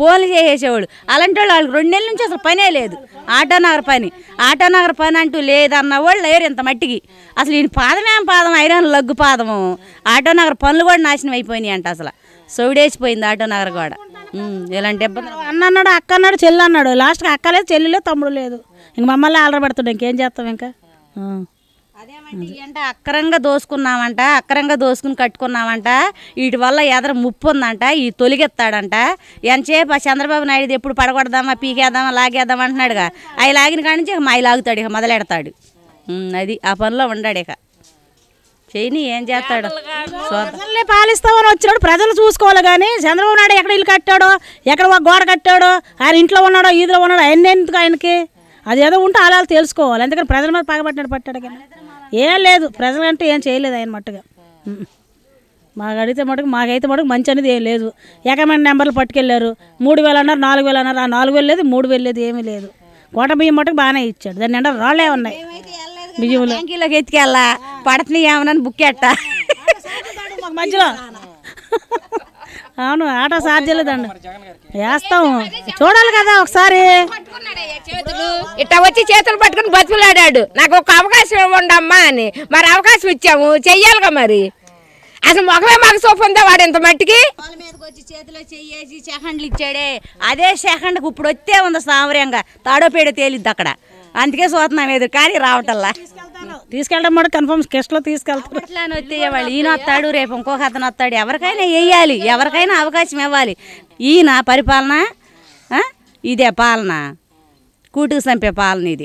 పోలి చేసేసేవాడు అలాంటి వాళ్ళు వాళ్ళకి రెండు నెలల నుంచి అసలు పనే లేదు ఆటోనగర్ పని ఆటోనగర్ పని అంటూ లేదన్న వాళ్ళు లేరు ఇంత మట్టికి అసలు ఈయన పాదమేం పాదం ఐరన్ లగ్గు పాదము ఆటోనగర్ పనులు కూడా నాశనం అయిపోయినాయి అంట అసలు ఆటో ఆటోనగర్ కూడా ఇలాంటి ఇబ్బంది అన్న అన్నాడు అక్క అన్నాడు చెల్లి అన్నాడు లాస్ట్కి అక్క లేదు చెల్లి లేదు తమ్ముడు లేదు ఇంక మమ్మల్ని ఆలర ఇంకేం చేస్తాం ఇంకా అదేమంటే అంటే అక్రంగా దోసుకున్నామంట అక్రంగా దోసుకుని కట్టుకున్నామంట వీటి వల్ల ఎదర ముప్పు ఉందంట ఈ తొలిగెత్తాడంట ఎంతసేపు ఆ చంద్రబాబు నాయుడు ఎప్పుడు పడగొడదామా పీకేద్దామా లాగేద్దాం అంటున్నాడుగా అవి లాగిన కాడి నుంచి మాయి లాగుతాడు ఇక మొదలెడతాడు అది ఆ పనిలో ఉండాడు ఇక చేయని ఏం చేస్తాడు ప్రజల్ని పాలిస్తామని వచ్చినాడు ప్రజలు చూసుకోవాలి కానీ చంద్రబాబు నాయుడు ఎక్కడ ఇల్లు కట్టాడో ఎక్కడ గోడ కట్టాడో ఆయన ఇంట్లో ఉన్నాడో ఈదులో ఉన్నాడో ఆయన ఎందుకు ఆయనకి అది ఏదో ఉంటే అలా తెలుసుకోవాలి అందుకని ప్రజల మీద పగబట్టినట్టు పట్టాడు కానీ ఏం లేదు ప్రజలంటే ఏం చేయలేదు ఆయన మట్టుగా మాకు అడిగితే మటుకు మాకైతే మటుకు మంచి అనేది ఏం లేదు ఏకమైన నెంబర్లు పట్టుకెళ్ళారు మూడు వేలు అన్నారు నాలుగు వేలు అన్నారు ఆ నాలుగు వేలు లేదు మూడు వేలు లేదు ఏమీ లేదు కోట బియ్యం మటుకు బాగానే ఇచ్చాడు దాని నిండా రాళ్ళే ఉన్నాయి బియ్యంలో ఎత్తికెళ్ళా ఎత్తుకెళ్ళా పడుతున్నాయి ఏమన్నా బుక్ ఎట్టా మంచిగా అవును ఆటో సాధ్యలేదండి వేస్తాము చూడాలి కదా ఒకసారి ఇట్ట వచ్చి చేతులు పట్టుకుని బతుకులాడాడు నాకు ఒక అవకాశం ఇవ్వండమ్మా అని మరి అవకాశం ఇచ్చాము చెయ్యాలిగా మరి అసలు మొఖమే మాకు సోపు ఉందా వాడు ఇంత మట్టికి చేతిలో చెయ్యేసి సెకండ్లు ఇచ్చాడే అదే సెకండ్కి ఇప్పుడు వచ్చే ఉంది సామర్యంగా తాడోపేడ తేలిద్ది అక్కడ అందుకే చూస్తున్నాం ఎదురు కానీ రావటల్లా తీసుకెళ్ళడం కూడా కన్ఫర్మ్ గెస్ట్లో తీసుకెళ్తారు ఎట్లా వచ్చేవాళ్ళు ఈయన వస్తాడు రేపు ఇంకొక అతను వస్తాడు ఎవరికైనా వేయాలి ఎవరికైనా అవకాశం ఇవ్వాలి ఈయన పరిపాలన ఇదే పాలన కూటుకు చంపే పాలన ఇది